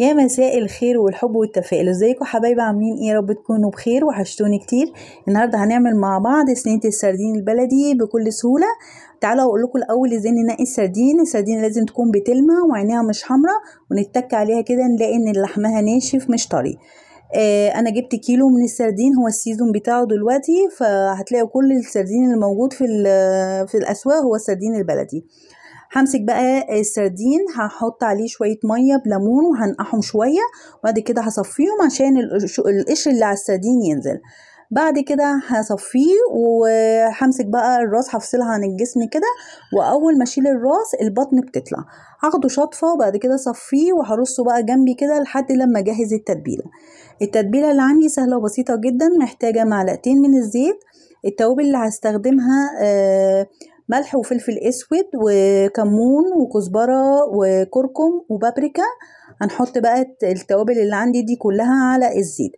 يا مساء الخير والحب والتفاؤل ازيكم حبايبي عاملين ايه رب تكونوا بخير وحشتوني كتير النهارده هنعمل مع بعض سنينه السردين البلدي بكل سهوله تعالوا اقول لكم الاول ازاي ننقي السردين السردين لازم تكون بتلمع وعينيها مش حمراء ونتك عليها كده نلاقي ان لحمها ناشف مش طري آه انا جبت كيلو من السردين هو السيزون بتاعه دلوقتي فهتلاقوا كل السردين اللي موجود في في الاسواق هو السردين البلدي همسك بقى آه، السردين هحط عليه شويه ميه بليمون وهنقحهم شويه وبعد كده هصفيهم عشان القشر اللي على السردين ينزل بعد كده هصفيه وهمسك بقى الراس هفصلها عن الجسم كده واول ما اشيل الراس البطن بتطلع هاخده شطفه وبعد كده صفيه وهرصه بقى جنبي كده لحد لما اجهز التتبيله التتبيله اللي عندي سهله وبسيطه جدا محتاجه معلقتين من الزيت التوابل اللي هستخدمها آه ملح وفلفل اسود وكمون وكزبره وكركم وبابريكا هنحط بقى التوابل اللي عندي دي كلها على الزيت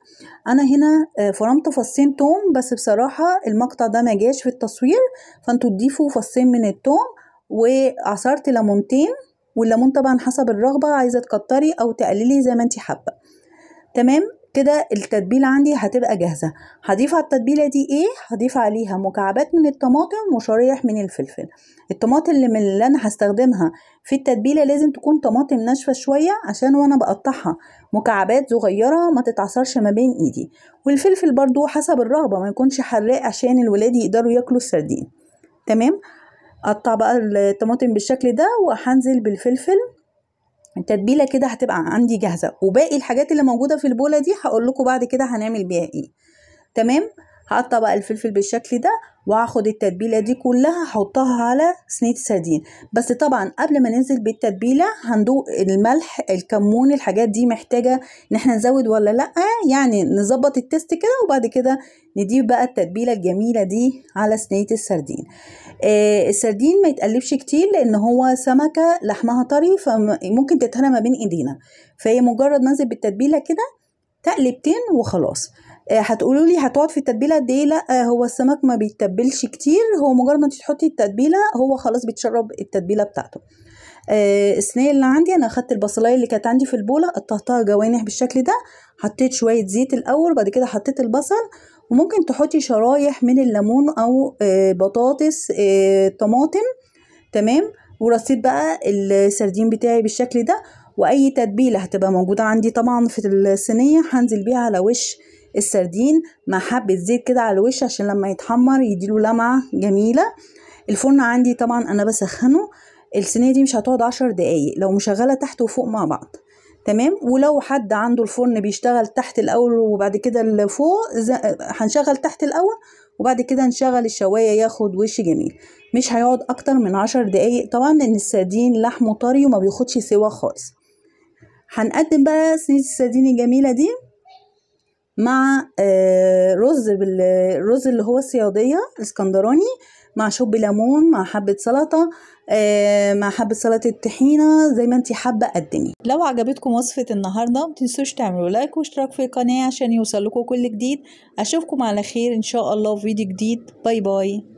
انا هنا آه، فرمت فصين توم بس بصراحه المقطع ده ما جاش في التصوير فانتوا تضيفوا فصين من التوم وعصرت ليمونتين والليمون طبعا حسب الرغبه عايزه تكتري او تقللي زي ما انت حابه تمام كده التتبيله عندي هتبقى جاهزه هضيف على التتبيله دي ايه هضيف عليها مكعبات من الطماطم وشرايح من الفلفل الطماطم اللي, من اللي انا هستخدمها في التتبيله لازم تكون طماطم ناشفه شويه عشان وانا بقطعها مكعبات صغيره ما تتعصرش ما بين ايدي والفلفل برضو حسب الرغبه ما يكونش حراق عشان الولاد يقدروا ياكلوا السردين تمام قطع بقى الطماطم بالشكل ده وهنزل بالفلفل التتبيله كده هتبقى عندي جاهزه وباقي الحاجات اللي موجوده في البوله دي هقول لكم بعد كده هنعمل بيها ايه تمام هقطع بقى الفلفل بالشكل ده وهاخد التتبيله دي كلها هحطها على صينيه السردين بس طبعا قبل ما ننزل بالتتبيله هندوق الملح الكمون الحاجات دي محتاجه ان احنا نزود ولا لا يعني نظبط التست كده وبعد كده نضيف بقى التتبيله الجميله دي على صينيه السردين آه السردين ما يتقلبش كتير لان هو سمكه لحمها طري فممكن تتهنى ما بين ايدينا فهي مجرد ما انزل بالتتبيله كده تقلبتين وخلاص آه، هتقولوا لي هتقعد في التتبيله قد ايه لا آه، هو السمك ما بيتبلش كتير هو مجرد ما انت تحطي التتبيله هو خلاص بيتشرب التتبيله بتاعته آه الصينيه اللي عندي انا اخدت البصلايه اللي كانت عندي في البوله قطعتها جوانح بالشكل ده حطيت شويه زيت الاول بعد كده حطيت البصل وممكن تحطي شرايح من الليمون او آه بطاطس آه طماطم تمام ورصيت بقى السردين بتاعي بالشكل ده واي تتبيله هتبقى موجوده عندي طبعا في الصينيه هنزل بيها على وش السردين مع حبة زيت كده على الوش عشان لما يتحمر يديله لمعة جميلة الفرن عندي طبعا أنا بسخنه الصينية دي مش هتقعد عشر دقايق لو مشغلة تحت وفوق مع بعض تمام ولو حد عنده الفرن بيشتغل تحت الأول وبعد كده لفوق هنشغل تحت الأول وبعد كده نشغل الشواية ياخد وش جميل مش هيقعد أكتر من عشر دقايق طبعا لأن السردين لحمه طري وما بياخدش سوا خالص هنقدم بقى صينية السردين الجميلة دي مع آه، رز بالرز اللي هو الصياديه الاسكندراني مع شوب ليمون مع حبه سلطه آه، مع حبه سلطه طحينه زي ما انت حابه قدمي لو عجبتكم وصفه النهارده ما تنسوش تعملوا لايك واشتراك في القناه عشان يوصلكم كل جديد اشوفكم على خير ان شاء الله في فيديو جديد باي باي